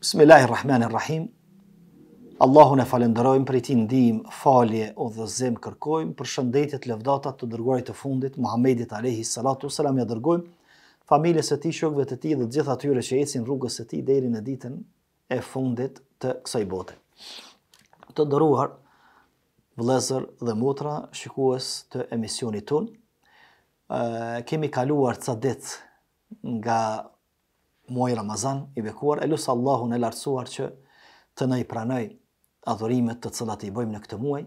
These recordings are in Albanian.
Bismillahirrahmanirrahim. Allahun ne falenderojmë për i ti ndihim, falje o dhe zem kërkojmë për shëndetjet levdatat të dërgojt të fundit, Muhammedit Alehi Salatu, salam ja dërgojmë, familjes e ti, shokve të ti dhe gjitha tyre që eci në rrugës e ti deri në ditën e fundit të kësaj bote. Të dëruar, vlezër dhe mutra, shikues të emisioni tunë, kemi kaluar ca ditë nga muaj Ramazan i bekuar, e lusë Allahun e lartësuar që të në i pranoj adhurimet të cëllat i bojmë në këtë muaj,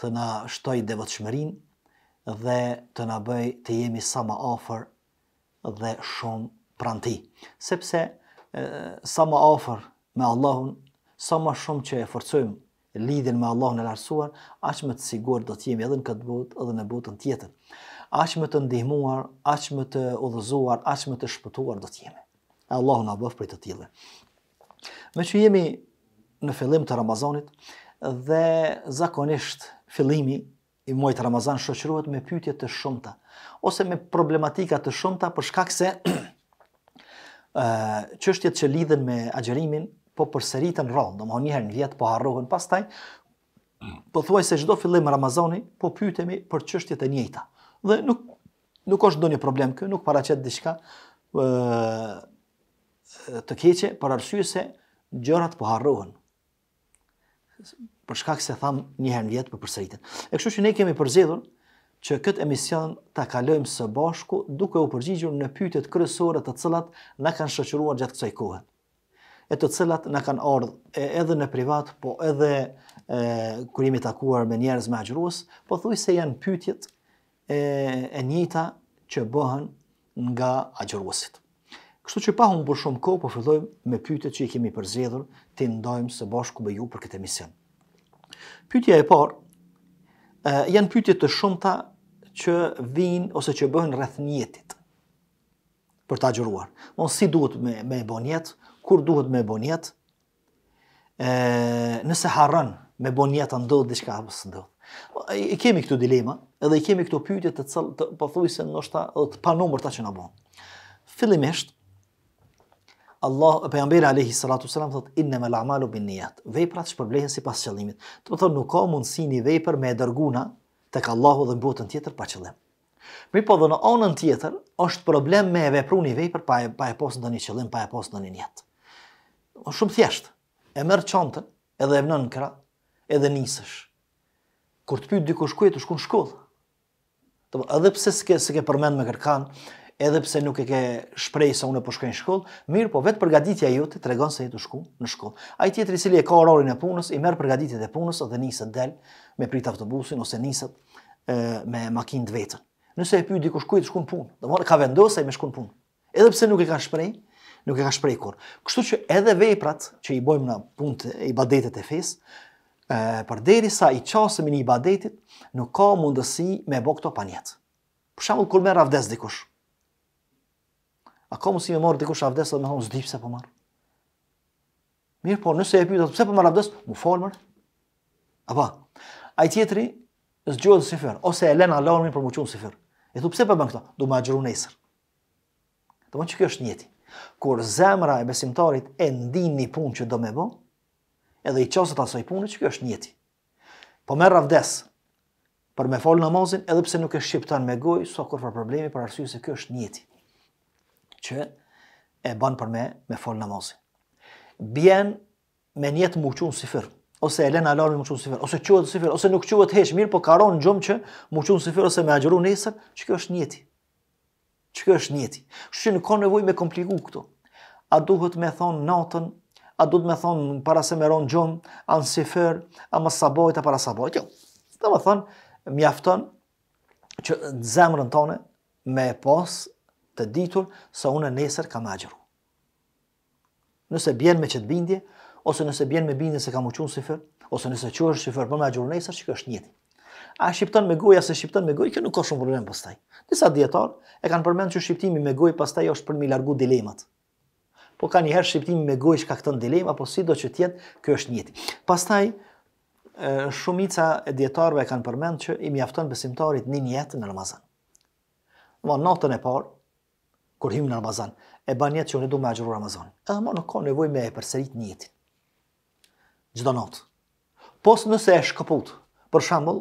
të në shtoj shmërin, dhe të në bëj të jemi sa ma ofër dhe shumë pranti. Sepse sa ma ofër me Allahun, sa ma shumë që e forcojmë lidhjen me Allahun e lartësuar, aq më të sigurt do të jemi edhe në këtë botë edhe në botën tjetër. Aq më të ndihmuar, aq më të udhëzuar, aq më të shpëtuar do të jemi e Allahu na bëf për të tjerë. Me që jemi në fillim të Ramazanit dhe zakonisht fillimi i muajit Ramazan shoqërohet me pyetje të shumta ose me problematika të shumta për shkak se ë çështjet që lidhen me agjerimin po përsëriten rrallë, domethënë një herë në vit po harrohen pastaj po thuaj se çdo fillim Ramazani po pyetemi për çështjet e njëjta dhe nuk nuk është ndonjë problem kë, nuk paraqet diçka të keqe për arsye se gjërat po harrohen. Për shkak se tham një herë vjet po përsëritet. E kështu që ne kemi përzgjedhur që këtë emision ta kalojmë së bashku duke u përgjigjur në pyetjet kryesore të cilat na kanë shoqëruar gjatë kësaj kohe e të cilat na kanë ardhur edhe në privat, po edhe e, kur jemi takuar me njerëz më agjërues, po se janë pyetjet e, e njëjta që bëhen nga agjëruesit. Kështu që pa humbur shumë kohë, po fillojmë me pyetjet që i kemi përzgjedhur, ti ndajmë së bashku me ju për këtë emision. Pyetja e parë, ë janë pyetje të shumta që vijnë ose që bëhen rreth niyetit për ta gjëruar. Mos si duhet me me bonjet, kur duhet me bonjet? ë nëse harron me bonjet ndodh diçka apo s'ndodh. Po, I kemi këtu dilema, edhe i kemi këtu pyetje të cilat pothuajse ndoshta të, të panumërta që na bën. Fillimisht, ë Allah pejgamberi alayhi salatu sallam thot inma al-a'malu bin-niyyat. Veprat shpërblehen sipas qëllimit. Do thonë nuk ka mundësi një vejpr me dërguna tek Allahu dhe në botën tjetër pa qëllim. Mi po dhe në anën tjetër është problem me e vepru një vejpr pa e, pa e posë në një qëllim, pa e posë në një njët. shumë thjeshtë, e mërë qantën edhe e vënë në këra edhe njësësh. Kur të pyjtë dyko shkujet, të shku në shkullë. Po, edhe pse s'ke, s'ke përmend me kërkan, edhe pse nuk e ke shprehur se unë po shkoj në shkollë, mirë, po vetë përgatitja jote tregon se je shku në shkollë. Ai tjetri i cili e ka orarin e punës, i merr përgatitjet e punës dhe nisi të me prit autobusin ose nisi me makinë të vetën. Nëse e pyet dikush ku i të shkon punë, do të thotë ka vendosur se më shkon punë. Edhe pse nuk e ka shpreh, nuk e ka shpreh kur. Kështu që edhe veprat që i bëjmë në punë, i badetet e fesë, ë për derisa i çosëm në badetit, nuk ka mundësi me bëk to panjet. Për shembull kur merr avdes dikush, A ka mundsi me marr dikush avdes edhe me thon s'di pse po marr? Mirë, por nëse e pyet pse po marr avdes, u fal më. Apo ai tjetri zgjohet sifër ose e lën alarmin për muçum si fer. E thu pse po bën këtë? Do më xhiru nesër. Do më çkjo është njëti. Kur zemra e besimtarit e ndin një punë që do më bë, edhe i çoset asaj pune, kjo është njëti. Po merr avdes për me fol namazin edhe pse nuk e shqiptan me gojë, sa so kur për problemi për arsye se kjo është njëti që e banë për me me fol namazin. Bjen me njetë muqun sifër, ose e lena alarmin sifër, ose quet sifër, ose nuk quet heq, mirë po ka në gjumë që muqun sifër, ose me agjeru nesër, që kjo është njeti. Që kjo është njeti. Që që nuk ka nevoj me kompliku këto. A duhet me thonë natën, a duhet me thonë para se me ronë gjumë, a në sifir, a më sabojt, a para sabojt, jo. Dhe me thonë, mjafton që zemrën tone me pas të ditur se unë nesër kam agjëru. Nëse bjen me çet bindje ose nëse bjen me bindje se kam uqun sifër, ose nëse quhesh syfer për magjur nesër, që është njëti. A shqipton me gojë ose shqipton me gojë, kjo nuk ka shumë problem pastaj. Disa dietar e kanë përmendur që shqiptimi me gojë pastaj është për mi largu dilemat. Po kanë një herë shqiptimi me gojë ka kanë dilemë apo si do të thotë, kjo është njëti. Pastaj shumica e dietarëve kanë përmendur që i mjafton besimtarit një jetë në Ramazan. Domthon natën e parë, kur hyjmë në Ramazan, e bën jetë që unë do të majhur Ramazan. Edhe më nuk ka nevojë më e përsërit një jetë. Çdo natë. Pas nëse është kaput. Për shembull,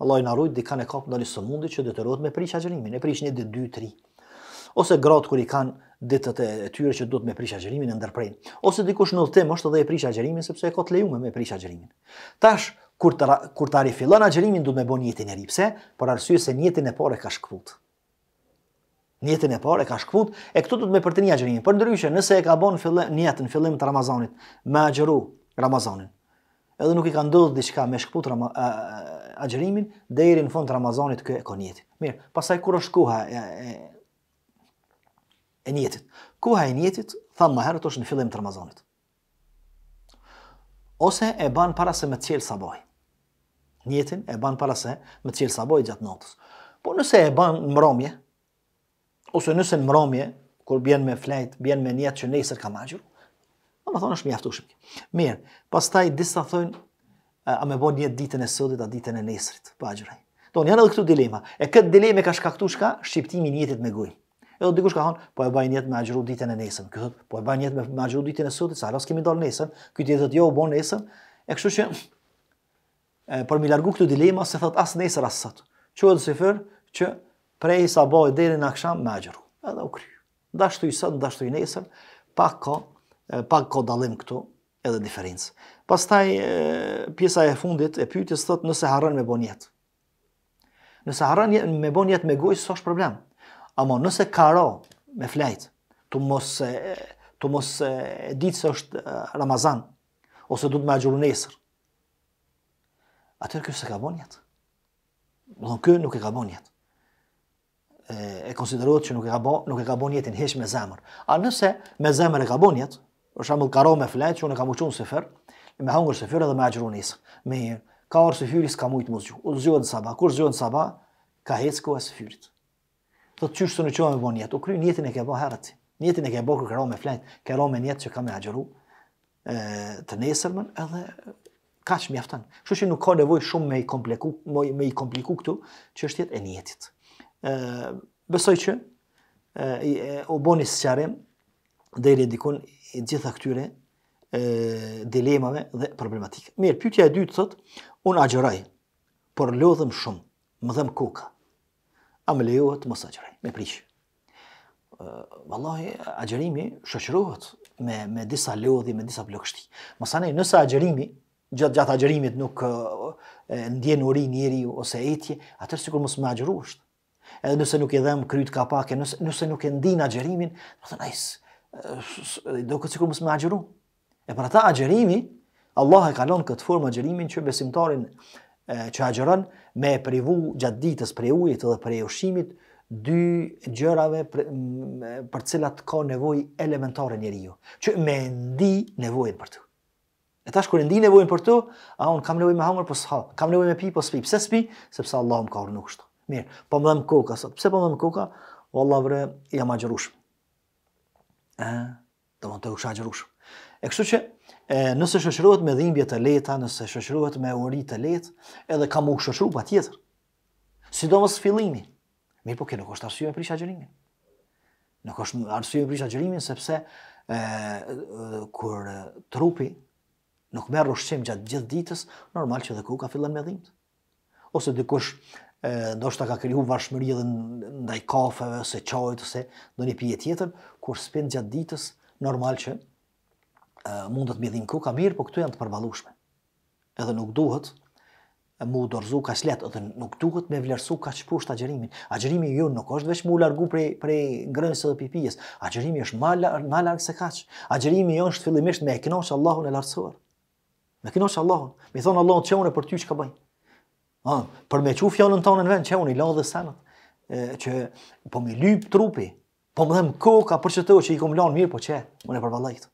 Allahu na di dikën e kap ndonjë somundi që detyrohet me prish xhelimin, e prish një ditë, dy, tre. Ose grot kur i kanë ditët e tyre që duhet me prish xhelimin e ndërprerin. Ose dikush në udhtim është edhe e prish xhelimin sepse e ka të lejuar me prish xhelimin. Tash kur ta kur të rifillon xhelimin duhet me bën një e ri. Pse? Për arsye se një e parë ka shkputur. Njetën e parë e ka shkput, e këtu do të më përteni të një xherin. Por ndryshe, nëse e ka bën fillë njetën fillim të Ramazanit, me xheru Ramazanin. Edhe nuk i ka ndodhur diçka me shkput dhe deri në fund të Ramazanit kë e ka njetin. Mirë, pastaj kur është koha e e njetit. Koha e njetit thamë më herët është në fillim të Ramazanit. Ose e ban para se më të cilë sabaj. Njetin e ban para se më të cilë sabaj gjatë natës. Po nëse e ban mëromje, ose nëse në mëromje, kur bjen me flajt, bjen me njetë që nesër kam agjur, a më thonë është mjaftu shumë. Mirë, pas taj disa thonë, a me bo njëtë ditën e sëdit, a ditën e nesërit, pa po, agjuraj. Ton, janë edhe këtu dilema. E këtë dileme ka shkaktu shka, shqiptimi njetit me gujë. Edhe dikush ka thonë, po e baj njët me agjëru ditën e nesër. Ky thot, po e baj njët me agjëru ditën e sotit, sa alas kemi dal nesër. Ky ti thot, jo, u bon nesër. E kështu që, e, për mi largu këtu dilema, se thot, as nesër, as sot. Që edhe që prej sabahit deri në akşam me agjëru. Edhe u kryu. Dashtu i sot, dashtu i nesër, pak ka, pak ka dalim këtu edhe diferencë. Pastaj pjesa e fundit e pyetjes thotë nëse harron me bon jetë. Nëse harron me bon jetë me gojë s'është problem. Amo nëse ka ro me flajt, tu mos tu mos e dit se është Ramazan ose duhet me më nesër. Atëherë kjo s'e ka bon jetë. Do nuk e ka bon jetë e konsiderohet që nuk e ka bën, nuk e ka bën jetën hiç me zemër. A nëse me zemër e ka bën jetë, për shembull ka rome flet që unë kam uçun sefer, me hangur sefer dhe me agjronis. Me ka orë sefiris ka shumë të mosju. U zgjon sabah, kur zgjon sabah, ka hes ku është fyrit. Do të çështën e çojmë vonë jetë, u kryen jetën e ka bën herët. Jetën e ka bën kur ka rome flet, ka rome jetë që ka me agjëru e të nesërmën edhe kaç mjafton. Kështu që nuk ka nevojë shumë me i kompleku me i kompliku këtu çështjet e jetës besoj që u boni së qarem dhe i redikon i gjitha këtyre dilemave dhe problematike. Mirë, pyqja e dytë sot, unë agjeraj, por lodhëm shumë, më dhem koka, a me lejohet mos agjeraj, me prishë. Vallohi, agjerimi shëqërohet me disa lodhi, me disa blokështi. Masane, nëse agjerimi, gjatë gjatë agjerimit nuk ndjenë uri njeri ose etje, atër sikur mos me agjeru është edhe nëse nuk i dhem kryt kapake, nëse, nëse nuk e ndin agjerimin, do të thonaj, do të sikur mos më agjeru. E për ata agjerimi, Allah e kalon këtë formë agjerimin që besimtarin e, që agjeron me privu gjatë ditës prej ujit dhe prej ushimit dy gjërave për, për cilat ka nevojë elementare njeriu, që me ndi nevojën për të. E tash kur e ndin nevojën për të, a un kam nevojë me hangër po s'ha, kam nevojë me pi po s'pi. Pse s'pi? Sepse Allahu më ka urdhëruar kështu. Mirë, po më dhëmë koka sot. Pse po më dhëmë koka? Allah vre, jam agjërushëm. E, do më të usha agjërushëm. E kështu që, e, nëse shëshruhet me dhimbje të leta, nëse shëshruhet me uri të let, edhe kam u shëshëru pa tjetër. Sidomës fillimi. Mirë po kjo nuk është arsye për shagjërimin. Nuk është arsye për shagjërimin sepse ë kur trupi nuk merr ushqim gjatë gjithë ditës, normal që edhe koka fillon me dhimbje. Ose dikush do shta ka kriju vashmëri dhe ndaj kafeve, ose qajt, ose në një pije tjetër, kur s'pen gjatë ditës, normal që mund të të midhin kuka mirë, po këtu janë të përbalushme. Edhe nuk duhet mu dorzu ka shletë, edhe nuk duhet me vlerësu ka që pusht agjerimin. Agjerimi ju nuk është veç mu u largu prej grënës edhe pipijes. Agjerimi është ma largë se kaqë. Agjerimi ju është fillimisht me e kinoqë Allahun e lartësuar. Me kinoqë Allahun. Me thonë Allahun të për ty që ka bëjnë. Ha, për me qu fjallën tonë në vend, që unë i ladhe dhe e, që po mi lyp trupi, po më dhem koka për që të që i kom lanë mirë, po që, unë e përvallaj këtë.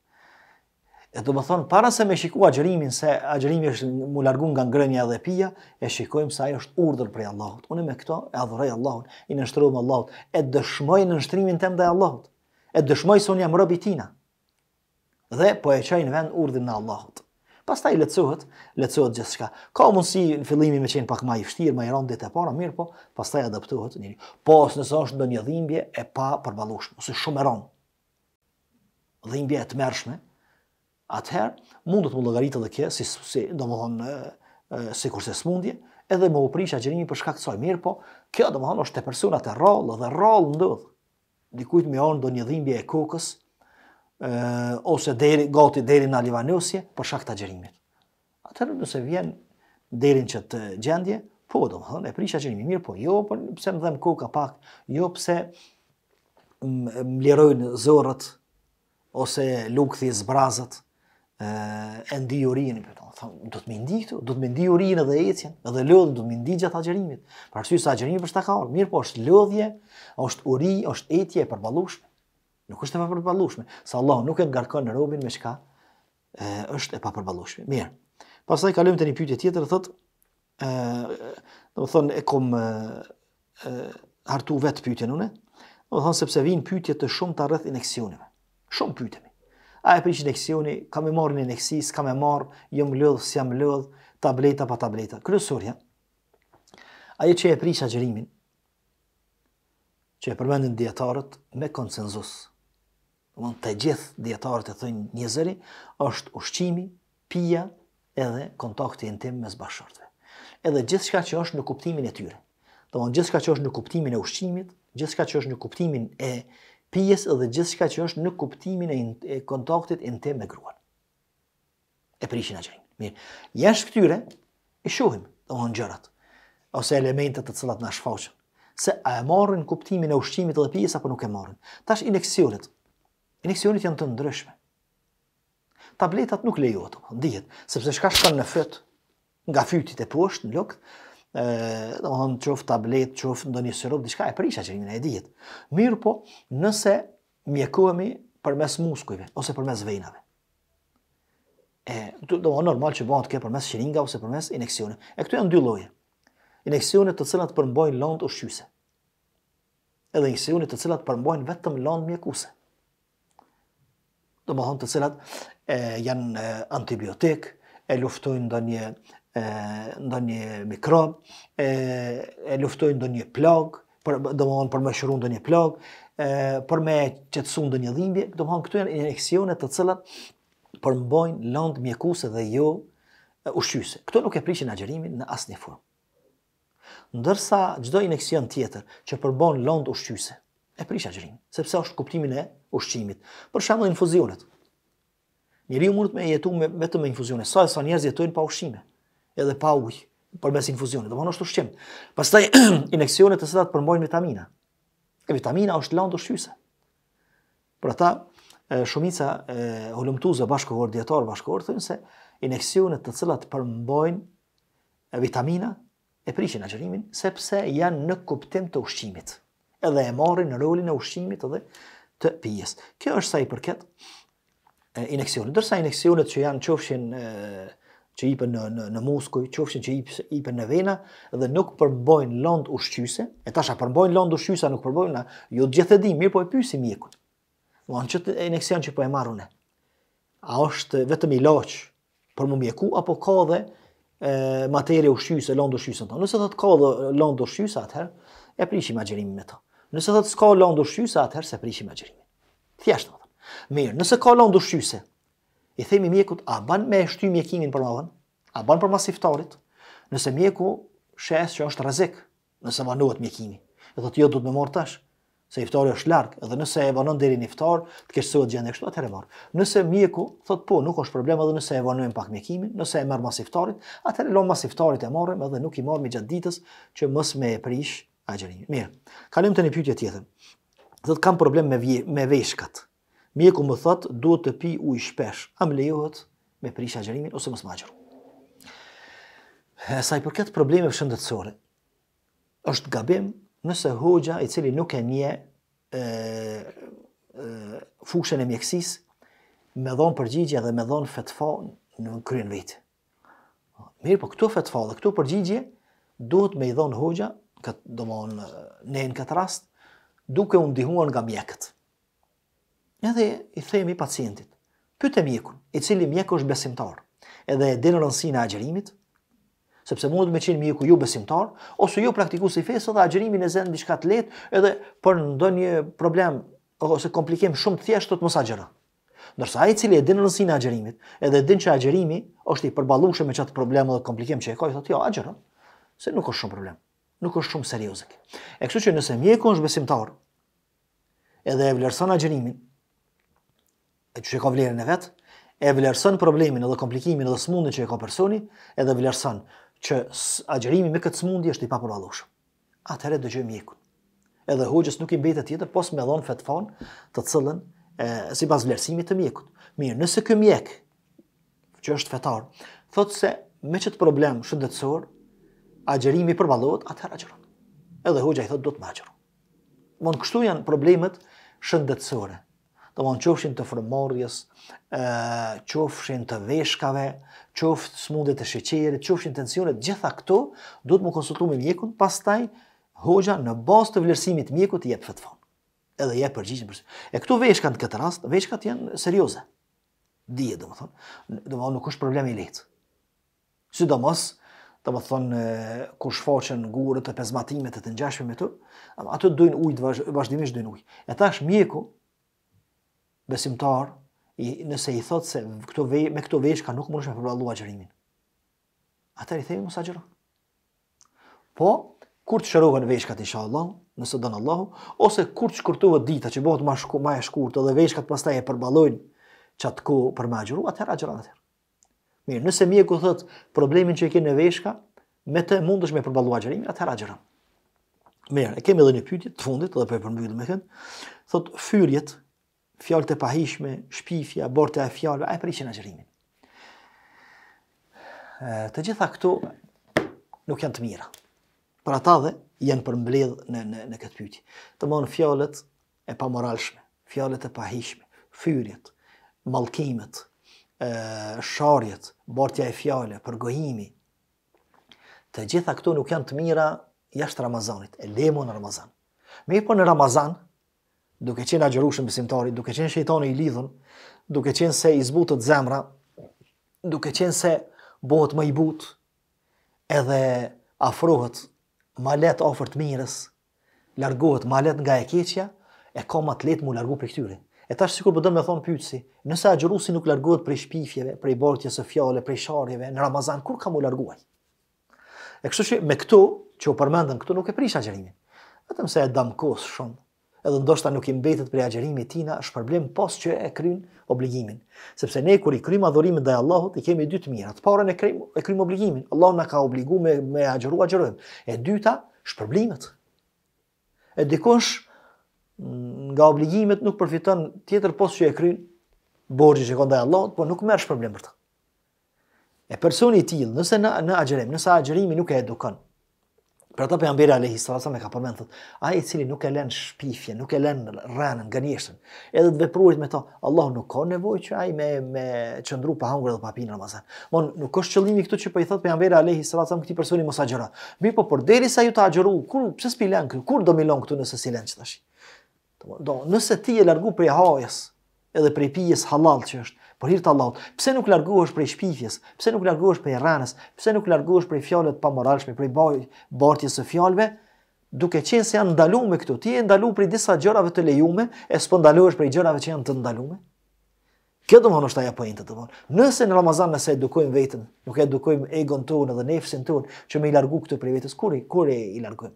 E du më thonë, para se me shiku agjerimin, se agjerimi është mu largun nga ngrënja dhe pia, e shikojmë sa e është urdër prej Allahut. Unë me këto e adhërëj Allahot, i nështërru me Allahut, e dëshmoj në nështërimin tem dhe Allahut, e dëshmoj se unë jam rëbitina, dhe po e qaj në vend urdër në Allahut pastaj lecohet, lecohet gjithçka. Ka mundësi në fillimi me qenë pak më i vështirë, më i rëndë të para, mirë po, pastaj adaptohet një. Po nëse është ndonjë dhimbje e pa përballueshme ose shumë e rëndë. Dhimbje e tmerrshme, atëherë mund të më llogaritë edhe kjo si si domethënë se kurse smundje, edhe më uprish agjërimi për shkak të saj. Mirë po, kjo domethënë është te persona të rrallë dhe rrallë ndodh. Dikujt më on ndonjë dhimbje e kokës, ose deri gati deri në Alivanosje për shkak të xherimit. Atëherë nëse vjen deri në çet gjendje, po do të thonë e prisha xherimi mirë, po jo, po pse më dhëm koka pak, jo pse më lirojn zorrat ose lukthi zbrazët e ndi urinën për Thonë do të më ndi këtu, do të më ndi urinën edhe ecjen, edhe lodhën do të më ndi gjatë xherimit. Për arsye sa xherimi për shtakaur, mirë po është lodhje, është uri, është etje e përballueshme. Nuk është e papërballueshme. Sa Allahu nuk e ngarkon robin me çka ë është e papërballueshme. Mirë. Pastaj kalojmë te një pyetje tjetër, thotë ë do të thonë e kom ë hartu vetë pyetjen unë. Do të thonë sepse vijnë pyetje të shumta rreth ineksioneve. Shumë pyetje. A e prish ineksioni, kam e marrë në ineksis, kam e marrë, jam lëdhë, si jëmë lëdhë, tableta pa tableta. Kryesurja, aje që e prish agjerimin, që e përmendin djetarët me konsenzusë, Domthon të gjithë dietarët e thonë një zëri është ushqimi, pija edhe kontakti intim me bashkëshortëve. Edhe gjithçka që është në kuptimin e tyre. Domthon gjithçka që është në kuptimin e ushqimit, gjithçka që është në kuptimin e pijes edhe gjithçka që është në kuptimin e kontaktit intim me gruan. E prishin atë. Mirë, jashtë këtyre i shohim domthon gjërat ose elementet të cilat na shfaqen Se a e marrin kuptimin e ushqimit dhe pijes apo nuk e marrin. Tash ineksionet. Eleksionit janë të ndryshme. Tabletat nuk lejohet, do të sepse çka shkon në fyt, nga fytit e poshtë në lok, ë, do të thonë, çoft tablet, çoft ndonjë sirop, diçka e prisha që ne e dihet. Mirë po, nëse mjekohemi përmes muskujve ose përmes venave. E, do të normal që bëhen këto përmes shiringa ose përmes injeksione. E këtu janë dy lloje. Injeksione të cilat përmbajnë lëndë ushqyese. Edhe injeksione të cilat përmbajnë vetëm lëndë mjekuese do më thonë të cilat e, janë antibiotik, e luftojnë ndo një, ndo një mikrob, e, e luftojnë ndo një plog, për, do më thonë për me shuru ndo një plog, e, për me qëtësu ndo një dhimbje, do më thonë këtu janë injekcionet të cilat përmbojnë lëndë mjekuse dhe jo ushqyse. Këtu nuk e prishin agjerimin në asë një formë. Ndërsa, gjdo injekcion tjetër që përbojnë lëndë ushqyse, e prish agjërimin, sepse është kuptimin e ushqimit. Për shembull infuzionet. Njeriu mund të jetojë me vetëm me infuzione, sa sa njerëz jetojnë pa ushqime, edhe pa ujë, përmes infuzionit, domthonë është ushqim. Pastaj injeksionet të cilat përmbajnë vitamina. E vitamina është lëndë ushqyese. Për ata shumica e holumtuza bashkëkor dietar bashkëkor thënë se injeksionet të cilat përmbajnë vitamina e prishin agjërimin sepse janë në kuptim të ushqimit edhe e marri në rolin e ushqimit edhe të pijes. Kjo është sa i përket ineksionit. Dërsa ineksionit që janë qofshin e, që ipën në, në, në muskuj, qofshin që ipën në vena, dhe nuk përmbojnë lëndë ushqyse, e tasha përmbojnë lëndë ushqyse, nuk përmbojnë, ju jo gjithë di, mirë po e pysi mjekun. Ma që qëtë injekcion që po e marrune, a është vetëm i loqë për më mjeku, apo ka dhe e, materi ushqyse, lëndë ushqyse në tonë. Nëse dhe të ka dhe lëndë ushqyse atëherë, e prish imagjerimin me tonë. Nëse thot s'ka lëndë ushqyse, atëherë se prishim agjërimin. Thjesht thot. Mirë, nëse ka lëndë ushqyse, i themi mjekut, a ban me shty mjekimin për madhën? A ban për masiftorit? Nëse mjeku shes që është rrezik, nëse vanohet mjekimi. E thot jo do të më marr tash, se iftori është larg, edhe nëse e vanon deri në iftar, të kesh sot gjendje kështu atëherë mor. Nëse mjeku thot po, nuk është problem edhe nëse e vanojm pak mjekimin, nëse e merr masiftorit, atëherë lëm masiftorit e morrim edhe nuk i marrim gjatë ditës që mos më e prish agjërimi. Mirë. Kalojm tani pyetje tjetër. Do të kam problem me vje, me veshkat. Mjeku më thot duhet të pi ujë shpesh. A më lejohet me prish agjërimin ose mos majo? Sa i përket probleme shëndetësore, është gabim nëse hoxha i cili nuk e nje fushën e mjekësis, me dhonë përgjigje dhe me dhonë fetfa në kryen vitë. Mirë, po këto fetfa dhe këto përgjigje, duhet me i dhonë hoxha këtë, domon, ne në këtë rast, duke u dihuan nga mjekët. Edhe i themi pacientit, pyte mjekun, i cili mjeku është besimtar, edhe e dinë rëndësinë e agjerimit, sepse mund me qenë mjeku ju besimtar, ose ju praktiku si fesë dhe agjerimin e zenë diçka të letë, edhe për do një problem ose komplikim shumë të thjeshtë të të mos gjëra. Nërsa a i cili e dinë rëndësinë e agjerimit, edhe dinë që agjerimi është i përbalushe me qatë problem dhe komplikim që e kojë, thotë jo, se nuk është shumë problem nuk është shumë serioze. E kështu që nëse mjeku është besimtar, edhe e vlerëson agjerimin, e që e ka vlerën e vetë, e vlerëson problemin edhe komplikimin edhe smundin që e ka personi, edhe vlerëson që agjerimi me këtë smundi është i alushë. Atëherë dëgjoj mjekun. Edhe hoqës nuk i mbetë tjetër, pos me dhonë fetfan të cëllën si pas vlerësimit të mjekut. Mirë, nëse kë mjek, që është fetar, thotë se me qëtë problem shëndetësor, agjerimi përballohet, atëherë agjeron. Edhe hoxha i thotë do të më agjeron. Von kështu janë problemet shëndetësore. Do von qofshin të frymorrjes, qofshin të veshkave, të smundet e sheqerit, qofshin tensionet, gjitha këto duhet më konsultu me mjekun, pastaj hoxha në bas të vlerësimit të mjekut i jep fatfa. Edhe jep E këtu veshkan të këtë rast, veshkat janë serioze. Dije, do më nuk është problemi i lehtë. Sidomos, të më thonë, kur shfaqen gurët të pezmatimet të të njashme me të, ato të ujtë, vazhdimisht dojnë ujtë. E tash mjeku, besimtar, i, nëse i thotë se këto me këto veshka nuk më nëshme përvallu agjerimin. Atër i thejmë mësë agjera. Po, kur të shërohen veshkat, isha Allah, nëse dënë Allahu, ose kur të shkurtuve dita që bëhet ma, e shkurt, edhe veshkat pastaj e përbalojnë që atë ku për ma agjeru, atër agjera Mirë, nëse mjeku thot problemin që e ke në veshka, me të mundësh me përballu agjerimin, atëherë agjeron. Mirë, e kemi edhe një pyetje të fundit, edhe për përmbyllje me kënd. Thot fyrjet, fjalët e pahishme, shpifja, borta e fjalëve, ai prishin agjerimin. Ë, të gjitha këto nuk janë të mira. Për ata dhe janë përmbledh në në në këtë pyetje. Të mohon fjalët e pamoralshme, fjalët e pahishme, fyrjet, mallkimet, sharjet, bartja e fjale, përgohimi, të gjitha këto nuk janë të mira jashtë Ramazanit, e lemo në Ramazan. Me i po në Ramazan, duke qenë agjerushën besimtari, duke qenë shejtoni i lidhën, duke qenë se i zbutët zemra, duke qenë se bohët më i but, edhe afrohet ma letë ofërt mirës, largohet ma letë nga e keqja, e ka ma të letë mu largu për këtyri. E tash sikur po do të më thon pyetsi, nëse agjërusi nuk largohet prej shpifjeve, prej bortjes së fjalës, prej sharjeve në Ramazan, kur kam u larguaj? E kështu që me këtu, që u përmendën këtu nuk e prish agjërimin. Vetëm se e damkos shumë, edhe ndoshta nuk i mbetet për agjërimit tina, është problem pas që e kryen obligimin. Sepse ne kur i krym adhurimin ndaj Allahut, i kemi dy të mira. Të parën e krym e krym obligimin. Allahu na ka obliguar me, me agjëruar agjërim. E dyta, shpërblimet. E dikush nga obligimet nuk përfiton tjetër pos që e kryn borxhi që kanë ndaj Allahut, por nuk merr shpërblim për të. E personi i tillë, nëse në në agjerim, nëse agjerimi nuk e edukon. Për ata pejgamberi alayhi sallallahu alaihi me ka përmend thotë, ai i cili nuk e lën shpifje, nuk e lën rënën, gënjeshtrën, edhe të veprurit me to, Allah nuk ka nevojë që ai me me çndru pa hungur dhe pa pinë Ramazan. Mon nuk është qëllimi këtu që po i thotë pejgamberi alayhi sallallahu alaihi me këtij personi mos agjero. Mi po por derisa ju të agjero, kur pse s'pi këtu, kur do milon këtu nëse si lën çfarë? Do, nëse ti e largu prej hajes, edhe prej pijes halal që është, por hir Allahut. Pse nuk largohuash prej shpifjes? Pse nuk largohuash prej rranës? Pse nuk largohuash prej fjalëve pa moralshme, prej bajt, bartjes së fjalëve? Duke qenë se janë ndaluar me këto, ti e ndaluar prej disa gjërave të lejuame, e s'po ndalohesh prej gjërave që janë të ndaluara? Kjo do të thonë është ajo pointa të thonë. Nëse në Ramazan nëse edukojmë veten, nuk edukojmë egon tonë dhe nefsin tonë që më i largu këto prej vetes kur e i largojmë.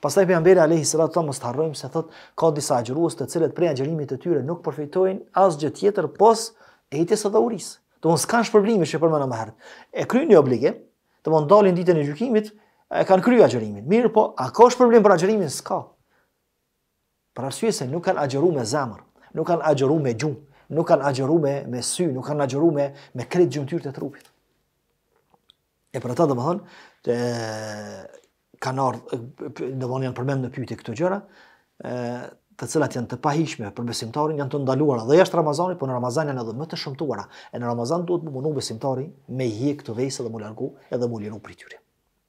Pastaj pejgamberi alayhi salatu wasallam mos harrojmë se thot ka disa agjërues të cilët prej agjërimit të tyre nuk përfitojnë asgjë tjetër pos hetës së dhauris. Do mos kanë shpërblim që përmendëm më herët. E kryjnë obligim, do mos dalin ditën e gjykimit, e kanë kryer agjërimin. Mirë po, a ka shpërblim për agjërimin? S'ka. Për arsye se nuk kanë agjëruar me zemër, nuk kanë agjëruar me gjumë, nuk kanë agjëruar me, me sy, nuk kanë agjëruar me, me kret gjumtyrë të trupit. E për ata domthon, kanë ardhë, dhe vonë janë përmend në pyjtë këto gjëra, të cilat janë të pahishme për besimtarin, janë të ndaluara dhe jashtë Ramazani, po në Ramazan janë edhe më të shumtuara. E në Ramazan duhet më mundu besimtari me hje këtë vejse dhe më largu edhe më liru për i